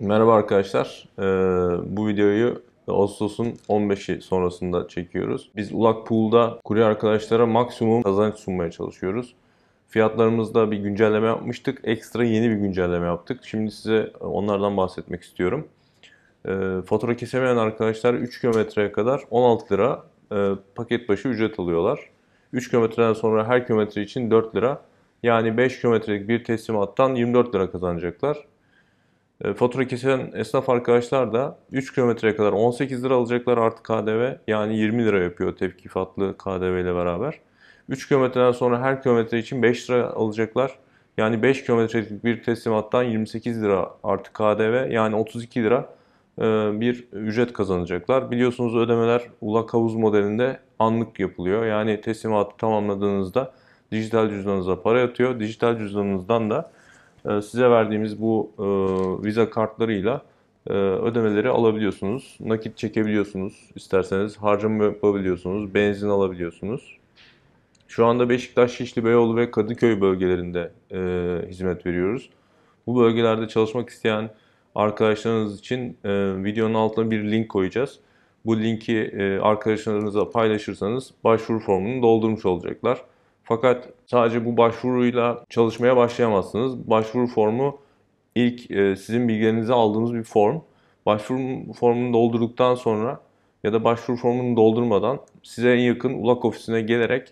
Merhaba arkadaşlar. Ee, bu videoyu Ağustos'un 15'i sonrasında çekiyoruz. Biz Ulak Pool'da kurye arkadaşlara maksimum kazanç sunmaya çalışıyoruz. Fiyatlarımızda bir güncelleme yapmıştık. Ekstra yeni bir güncelleme yaptık. Şimdi size onlardan bahsetmek istiyorum. Ee, fatura kesemeyen arkadaşlar 3 kilometreye kadar 16 lira e, paket başı ücret alıyorlar. 3 kilometreden sonra her kilometre için 4 lira. Yani 5 kilometrelik bir teslimattan 24 lira kazanacaklar. E, fatura kesen esnaf arkadaşlar da 3 kilometreye kadar 18 lira alacaklar artı KDV. Yani 20 lira yapıyor tepki tevkifatlı KDV ile beraber. 3 kilometreden sonra her kilometre için 5 lira alacaklar. Yani 5 kilometrelik bir teslimattan 28 lira artı KDV yani 32 lira e, bir ücret kazanacaklar. Biliyorsunuz ödemeler ulak havuz modelinde anlık yapılıyor. Yani teslimatı tamamladığınızda dijital cüzdanınıza para yatıyor. Dijital cüzdanınızdan da ee, size verdiğimiz bu e, vize kartlarıyla e, ödemeleri alabiliyorsunuz. Nakit çekebiliyorsunuz. isterseniz harcama yapabiliyorsunuz. Benzin alabiliyorsunuz. Şu anda Beşiktaş, Şişli, Beyoğlu ve Kadıköy bölgelerinde e, hizmet veriyoruz. Bu bölgelerde çalışmak isteyen arkadaşlarınız için e, videonun altına bir link koyacağız. Bu linki e, arkadaşlarınıza paylaşırsanız başvuru formunu doldurmuş olacaklar. Fakat sadece bu başvuruyla çalışmaya başlayamazsınız. Başvuru formu ilk e, sizin bilgilerinizi aldığımız bir form. Başvuru formunu doldurduktan sonra ya da başvuru formunu doldurmadan size en yakın ulak ofisine gelerek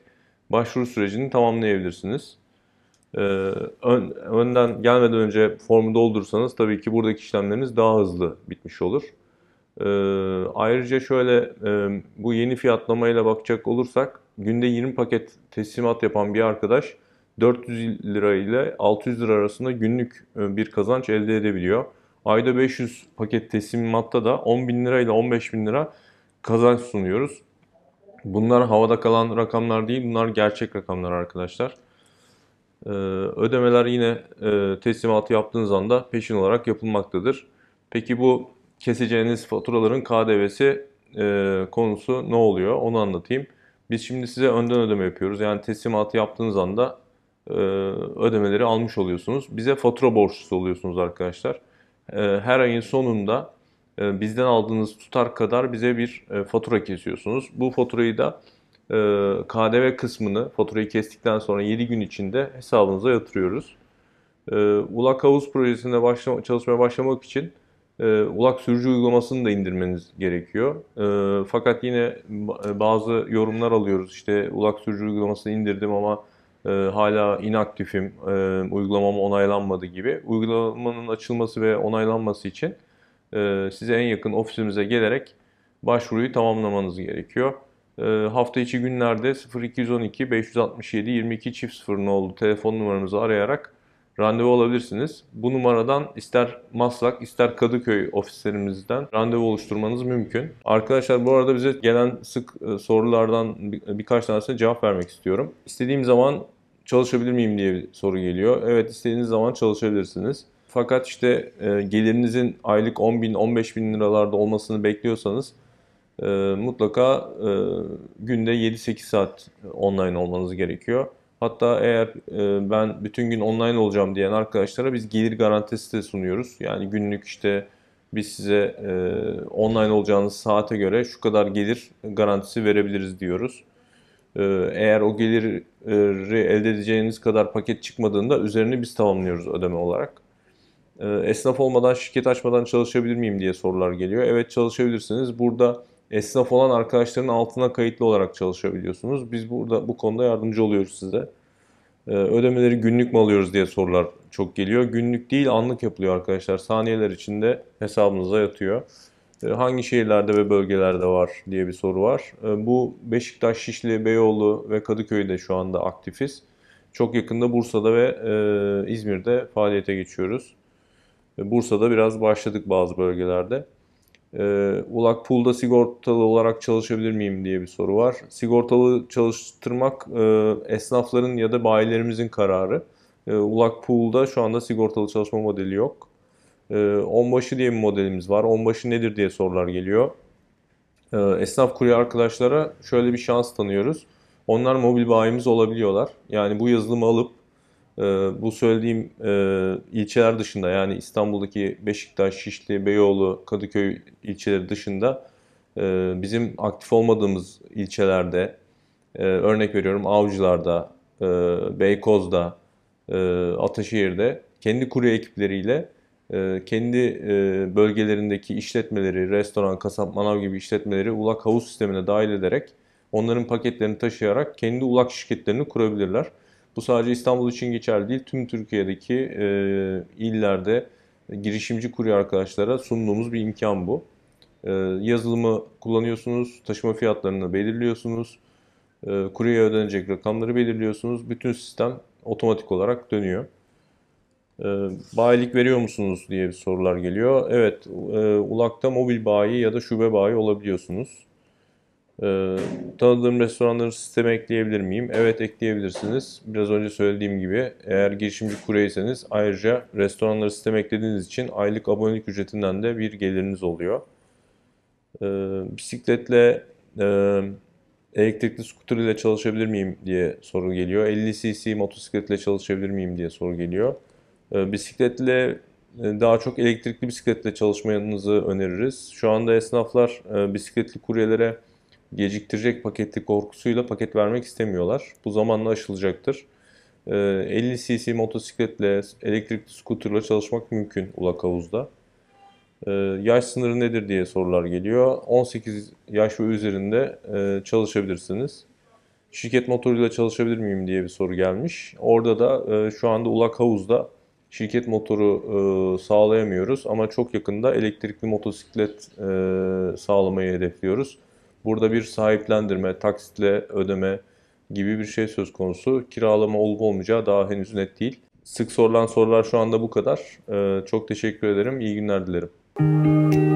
başvuru sürecini tamamlayabilirsiniz. E, önden gelmeden önce formu doldursanız tabii ki buradaki işlemleriniz daha hızlı bitmiş olur. E, ayrıca şöyle e, bu yeni fiyatlamayla bakacak olursak günde 20 paket teslimat yapan bir arkadaş 400 lira ile 600 lira arasında günlük e, bir kazanç elde edebiliyor. Ayda 500 paket teslimatta da 10 bin lira ile 15 bin lira kazanç sunuyoruz. Bunlar havada kalan rakamlar değil, bunlar gerçek rakamlar arkadaşlar. Ee, ödemeler yine e, teslimatı yaptığınız anda peşin olarak yapılmaktadır. Peki bu keseceğiniz faturaların KDV'si e, konusu ne oluyor onu anlatayım. Biz şimdi size önden ödeme yapıyoruz. Yani teslimatı yaptığınız anda e, ödemeleri almış oluyorsunuz. Bize fatura borçlusu oluyorsunuz arkadaşlar. E, her ayın sonunda e, bizden aldığınız tutar kadar bize bir e, fatura kesiyorsunuz. Bu faturayı da e, KDV kısmını faturayı kestikten sonra 7 gün içinde hesabınıza yatırıyoruz. E, Ulak Havuz projesinde başlama, çalışmaya başlamak için ee, ulak sürücü uygulamasını da indirmeniz gerekiyor. Ee, fakat yine e, bazı yorumlar alıyoruz. İşte ulak sürücü uygulamasını indirdim ama e, hala inaktifim, e, uygulamam onaylanmadı gibi. Uygulamanın açılması ve onaylanması için size en yakın ofisimize gelerek başvuruyu tamamlamanız gerekiyor. hafta içi günlerde 0212 567 22 çift 0 oldu telefon numaramızı arayarak randevu alabilirsiniz. Bu numaradan ister Maslak ister Kadıköy ofislerimizden randevu oluşturmanız mümkün. Arkadaşlar bu arada bize gelen sık e, sorulardan e, birkaç tanesine cevap vermek istiyorum. İstediğim zaman çalışabilir miyim diye bir soru geliyor. Evet istediğiniz zaman çalışabilirsiniz. Fakat işte e, gelirinizin aylık 10 bin 15 bin liralarda olmasını bekliyorsanız mutlaka günde 7-8 saat online olmanız gerekiyor. Hatta eğer e, ben bütün gün online olacağım diyen arkadaşlara biz gelir garantisi de sunuyoruz. Yani günlük işte biz size e, online olacağınız saate göre şu kadar gelir garantisi verebiliriz diyoruz. E, eğer o geliri elde edeceğiniz kadar paket çıkmadığında üzerini biz tamamlıyoruz ödeme olarak. E, esnaf olmadan, şirket açmadan çalışabilir miyim diye sorular geliyor. Evet çalışabilirsiniz. Burada esnaf olan arkadaşların altına kayıtlı olarak çalışabiliyorsunuz. Biz burada bu konuda yardımcı oluyoruz size. Ee, ödemeleri günlük mü alıyoruz diye sorular çok geliyor. Günlük değil anlık yapılıyor arkadaşlar. Saniyeler içinde hesabınıza yatıyor. Ee, hangi şehirlerde ve bölgelerde var diye bir soru var. Ee, bu Beşiktaş, Şişli, Beyoğlu ve Kadıköy'de şu anda aktifiz. Çok yakında Bursa'da ve e, İzmir'de faaliyete geçiyoruz. Bursa'da biraz başladık bazı bölgelerde. E, ulak pool'da sigortalı olarak çalışabilir miyim diye bir soru var. Sigortalı çalıştırmak e, esnafların ya da bayilerimizin kararı. E, ulak pool'da şu anda sigortalı çalışma modeli yok. E, onbaşı diye bir modelimiz var. Onbaşı nedir diye sorular geliyor. E, esnaf kurye arkadaşlara şöyle bir şans tanıyoruz. Onlar mobil bayimiz olabiliyorlar. Yani bu yazılımı alıp ee, bu söylediğim e, ilçeler dışında yani İstanbul'daki Beşiktaş, Şişli, Beyoğlu, Kadıköy ilçeleri dışında e, bizim aktif olmadığımız ilçelerde e, örnek veriyorum Avcılar'da, Beykoz'da, Ataşehir'de kendi kurye ekipleriyle kendi bölgelerindeki işletmeleri, restoran, kasap, manav gibi işletmeleri ulak havuz sistemine dahil ederek onların paketlerini taşıyarak kendi ulak şirketlerini kurabilirler. Bu sadece İstanbul için geçerli değil. Tüm Türkiye'deki e, illerde girişimci kurye arkadaşlara sunduğumuz bir imkan bu. E, yazılımı kullanıyorsunuz, taşıma fiyatlarını belirliyorsunuz, e, kuryeye ödenecek rakamları belirliyorsunuz. Bütün sistem otomatik olarak dönüyor. E, bayilik veriyor musunuz diye sorular geliyor. Evet, e, Ulak'ta mobil bayi ya da şube bayi olabiliyorsunuz. Ee, tanıdığım restoranları sisteme ekleyebilir miyim? Evet ekleyebilirsiniz. Biraz önce söylediğim gibi eğer girişimci kuryeyseniz ayrıca restoranları sisteme eklediğiniz için aylık abonelik ücretinden de bir geliriniz oluyor. Ee, bisikletle e, elektrikli skuter ile çalışabilir miyim diye soru geliyor. 50 cc motosikletle çalışabilir miyim diye soru geliyor. Ee, bisikletle e, daha çok elektrikli bisikletle çalışmanızı öneririz. Şu anda esnaflar e, bisikletli kuryelere geciktirecek paketli korkusuyla paket vermek istemiyorlar. Bu zamanla aşılacaktır. 50 ee, cc motosikletle, elektrikli skuterla çalışmak mümkün ulak havuzda. Ee, yaş sınırı nedir diye sorular geliyor. 18 yaş ve üzerinde e, çalışabilirsiniz. Şirket motoruyla çalışabilir miyim diye bir soru gelmiş. Orada da e, şu anda ulak havuzda şirket motoru e, sağlayamıyoruz ama çok yakında elektrikli motosiklet sağlamayı hedefliyoruz. Burada bir sahiplendirme, taksitle ödeme gibi bir şey söz konusu. Kiralama olup olmayacağı daha henüz net değil. Sık sorulan sorular şu anda bu kadar. Ee, çok teşekkür ederim. İyi günler dilerim. Müzik